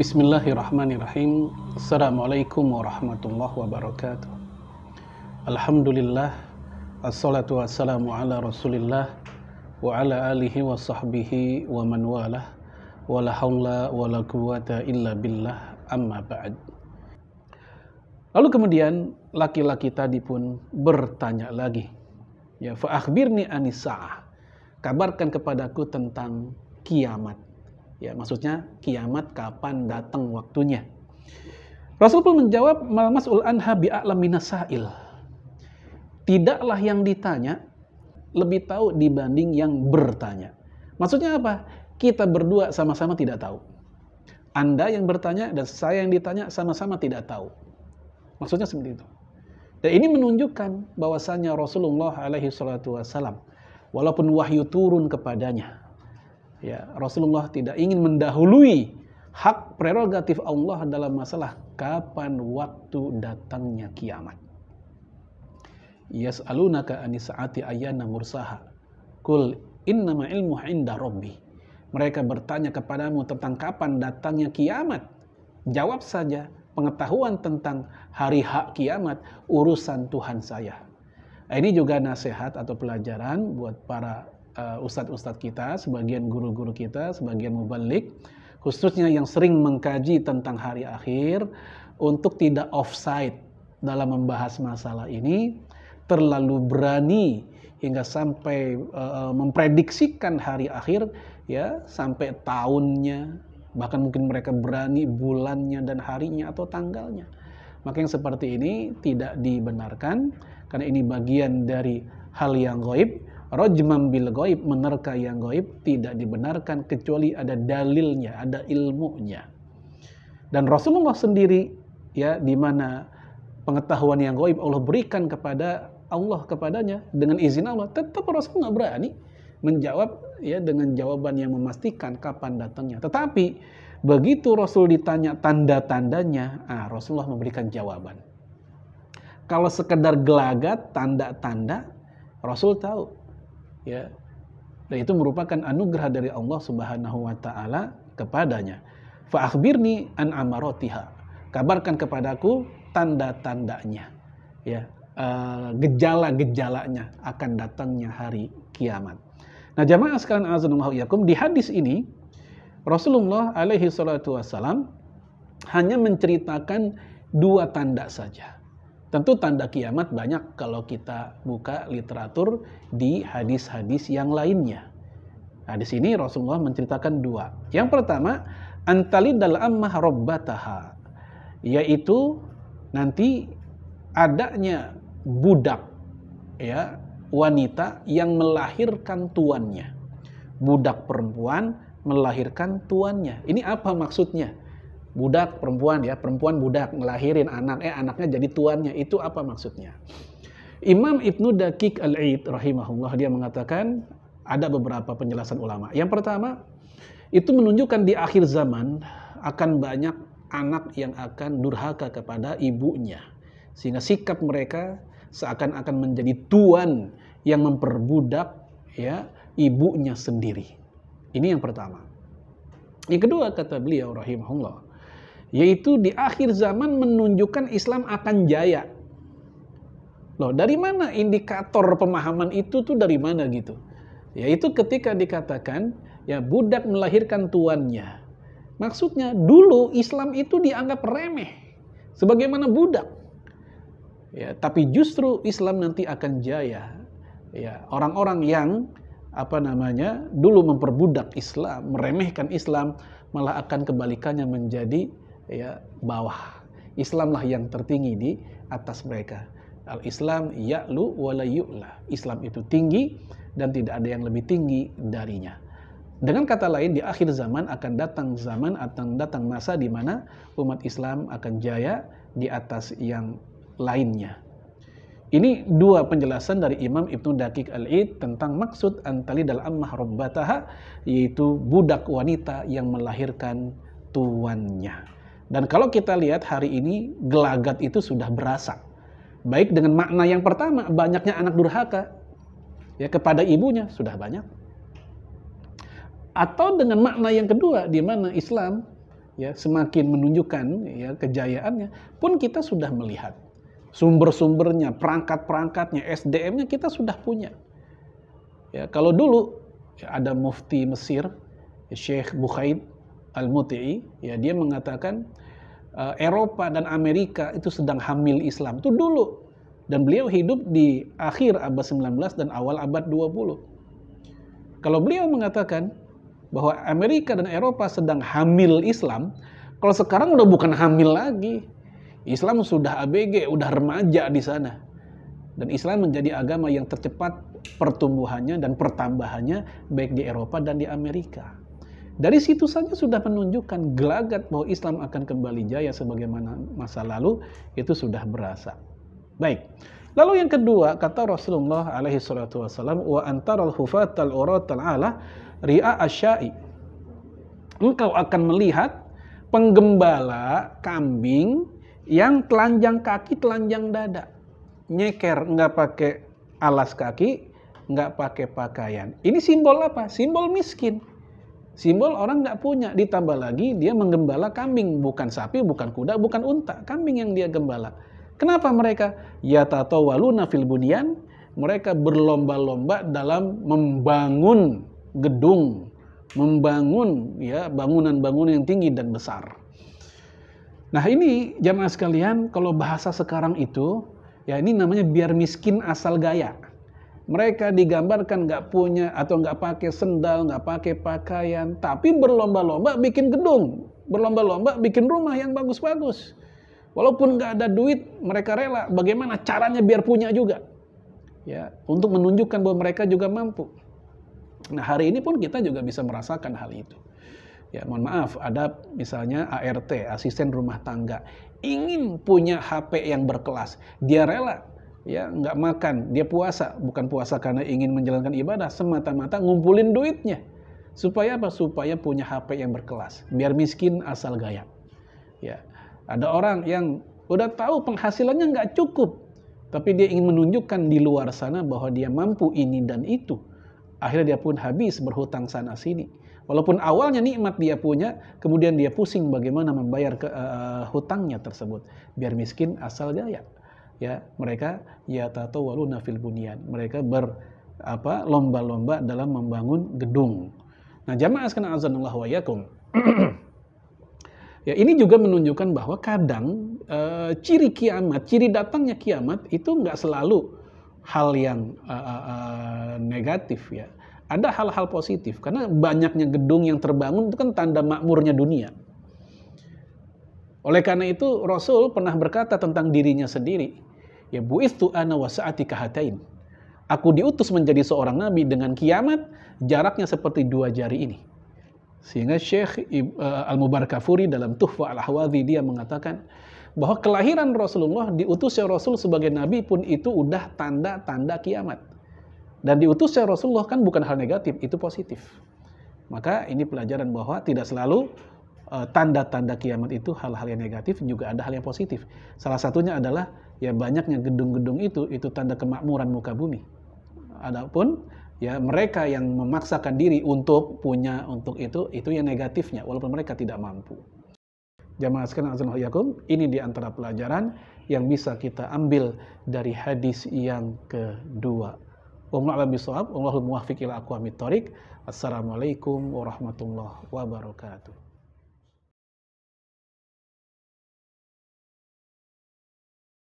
Bismillahirrahmanirrahim. Assalamualaikum warahmatullahi wabarakatuh. Alhamdulillah. Assalatu wassalamu ala rasulillah wa ala alihi wa sahbihi wa man walah wa la hawla wa la quwata illa billah amma ba'd. Lalu kemudian laki-laki tadi pun bertanya lagi. Ya, fa akhbirni anisa'ah. Kabarkan kepadaku tentang kiamat Ya, maksudnya kiamat kapan datang waktunya. Rasul pun menjawab, "Malmas ul anha bi'a'lam minasail." Tidaklah yang ditanya lebih tahu dibanding yang bertanya. Maksudnya apa? Kita berdua sama-sama tidak tahu. Anda yang bertanya dan saya yang ditanya sama-sama tidak tahu. Maksudnya seperti itu. Dan ini menunjukkan bahwasanya Rasulullah alaihi salatu wasallam walaupun wahyu turun kepadanya Ya, Rasulullah tidak ingin mendahului hak prerogatif Allah dalam masalah kapan waktu datangnya kiamat. Yas'alunaka anisa'ati ayyana mursaha. Kul innama ilmu inda rabbi. Mereka bertanya kepadamu tentang kapan datangnya kiamat. Jawab saja, pengetahuan tentang hari hak kiamat urusan Tuhan saya. ini juga nasihat atau pelajaran buat para uh, ustadz-ustadz kita, sebagian guru-guru kita, sebagian mubalik, khususnya yang sering mengkaji tentang hari akhir untuk tidak offside dalam membahas masalah ini, terlalu berani hingga sampai uh, memprediksikan hari akhir ya sampai tahunnya bahkan mungkin mereka berani bulannya dan harinya atau tanggalnya maka yang seperti ini tidak dibenarkan karena ini bagian dari hal yang goib rojman bil goib, menerka yang goib tidak dibenarkan kecuali ada dalilnya, ada ilmunya. Dan Rasulullah sendiri ya di mana pengetahuan yang goib Allah berikan kepada Allah kepadanya dengan izin Allah tetap Rasul nggak berani menjawab ya dengan jawaban yang memastikan kapan datangnya tetapi begitu Rasul ditanya tanda-tandanya ah Rasulullah memberikan jawaban kalau sekedar gelagat tanda-tanda Rasul tahu ya dan itu merupakan anugerah dari Allah Subhanahu wa taala kepadanya fa akhbirni an amaratiha kabarkan kepadaku tanda-tandanya ya eh, gejala-gejalanya akan datangnya hari kiamat nah jamaah sekalian azanullahu yakum di hadis ini Rasulullah alaihi salatu wasalam hanya menceritakan dua tanda saja Tentu tanda kiamat banyak kalau kita buka literatur di hadis-hadis yang lainnya. Nah, di sini Rasulullah menceritakan dua. Yang pertama, antali dalam ammah yaitu nanti adanya budak ya wanita yang melahirkan tuannya. Budak perempuan melahirkan tuannya. Ini apa maksudnya? budak perempuan ya perempuan budak ngelahirin anak eh anaknya jadi tuannya itu apa maksudnya Imam Ibnu Dakik al-Aid rahimahullah dia mengatakan ada beberapa penjelasan ulama yang pertama itu menunjukkan di akhir zaman akan banyak anak yang akan durhaka kepada ibunya sehingga sikap mereka seakan-akan menjadi tuan yang memperbudak ya ibunya sendiri ini yang pertama yang kedua kata beliau rahimahullah yaitu di akhir zaman menunjukkan Islam akan jaya. Loh, dari mana indikator pemahaman itu tuh dari mana gitu? Yaitu ketika dikatakan ya budak melahirkan tuannya. Maksudnya dulu Islam itu dianggap remeh sebagaimana budak. Ya, tapi justru Islam nanti akan jaya. Ya, orang-orang yang apa namanya dulu memperbudak Islam, meremehkan Islam, malah akan kebalikannya menjadi ya bawah. Islamlah yang tertinggi di atas mereka. Al-Islam ya'lu wala yu'la. Islam itu tinggi dan tidak ada yang lebih tinggi darinya. Dengan kata lain, di akhir zaman akan datang zaman, atau datang masa di mana umat Islam akan jaya di atas yang lainnya. Ini dua penjelasan dari Imam Ibnu Dakik Al-Id tentang maksud antali dalam ammah rabbataha, yaitu budak wanita yang melahirkan tuannya. Dan kalau kita lihat hari ini gelagat itu sudah berasa. Baik dengan makna yang pertama, banyaknya anak durhaka ya kepada ibunya sudah banyak. Atau dengan makna yang kedua di mana Islam ya semakin menunjukkan ya kejayaannya pun kita sudah melihat sumber-sumbernya, perangkat-perangkatnya, SDM-nya kita sudah punya. Ya, kalau dulu ya, ada mufti Mesir, ya Syekh Bukhaid Al-Muti'i, ya dia mengatakan uh, Eropa dan Amerika itu sedang hamil Islam. Itu dulu. Dan beliau hidup di akhir abad 19 dan awal abad 20. Kalau beliau mengatakan bahwa Amerika dan Eropa sedang hamil Islam, kalau sekarang udah bukan hamil lagi. Islam sudah ABG, udah remaja di sana. Dan Islam menjadi agama yang tercepat pertumbuhannya dan pertambahannya baik di Eropa dan di Amerika. Dari situ saja sudah menunjukkan gelagat bahwa Islam akan kembali jaya sebagaimana masa lalu itu sudah berasa. Baik. Lalu yang kedua kata Rasulullah alaihi salatu wasallam wa antaral hufatal uratal ala ri'a asyai. Engkau akan melihat penggembala kambing yang telanjang kaki telanjang dada. Nyeker nggak pakai alas kaki, nggak pakai pakaian. Ini simbol apa? Simbol miskin. Simbol orang nggak punya, ditambah lagi dia menggembala kambing, bukan sapi, bukan kuda, bukan unta, kambing yang dia gembala. Kenapa mereka? Ya waluna fil bunyan, mereka berlomba-lomba dalam membangun gedung, membangun ya bangunan-bangunan yang tinggi dan besar. Nah ini jamaah sekalian, kalau bahasa sekarang itu ya ini namanya biar miskin asal gaya. Mereka digambarkan nggak punya atau nggak pakai sendal, nggak pakai pakaian, tapi berlomba-lomba bikin gedung, berlomba-lomba bikin rumah yang bagus-bagus. Walaupun nggak ada duit, mereka rela. Bagaimana caranya biar punya juga? Ya, untuk menunjukkan bahwa mereka juga mampu. Nah hari ini pun kita juga bisa merasakan hal itu. Ya mohon maaf, ada misalnya ART, asisten rumah tangga, ingin punya HP yang berkelas. Dia rela ya nggak makan, dia puasa, bukan puasa karena ingin menjalankan ibadah, semata-mata ngumpulin duitnya. Supaya apa? Supaya punya HP yang berkelas, biar miskin asal gaya. Ya. Ada orang yang udah tahu penghasilannya nggak cukup, tapi dia ingin menunjukkan di luar sana bahwa dia mampu ini dan itu. Akhirnya dia pun habis berhutang sana sini. Walaupun awalnya nikmat dia punya, kemudian dia pusing bagaimana membayar ke, uh, hutangnya tersebut. Biar miskin asal gaya ya mereka ya walu nafil bunian mereka ber apa lomba-lomba dalam membangun gedung nah jamaah sekalian azanullah wa yakum ya ini juga menunjukkan bahwa kadang e, ciri kiamat ciri datangnya kiamat itu nggak selalu hal yang e, e, negatif ya ada hal-hal positif karena banyaknya gedung yang terbangun itu kan tanda makmurnya dunia oleh karena itu Rasul pernah berkata tentang dirinya sendiri Ya buistu ana wa sa'ati kahatain. Aku diutus menjadi seorang nabi dengan kiamat jaraknya seperti dua jari ini. Sehingga Syekh eh, Al-Mubarakafuri dalam Tuhfa al hawazi dia mengatakan bahwa kelahiran Rasulullah diutusnya Rasul sebagai nabi pun itu udah tanda-tanda kiamat. Dan diutusnya Rasulullah kan bukan hal negatif, itu positif. Maka ini pelajaran bahwa tidak selalu Eh, tanda-tanda kiamat itu hal-hal yang negatif juga ada hal yang positif. Salah satunya adalah ya banyaknya gedung-gedung itu itu tanda kemakmuran muka bumi. Adapun ya mereka yang memaksakan diri untuk punya untuk itu itu yang negatifnya walaupun mereka tidak mampu. Jamaah sekalian azanullah ini di antara pelajaran yang bisa kita ambil dari hadis yang kedua. Wallahu a'lam bishawab, Assalamualaikum warahmatullahi wabarakatuh.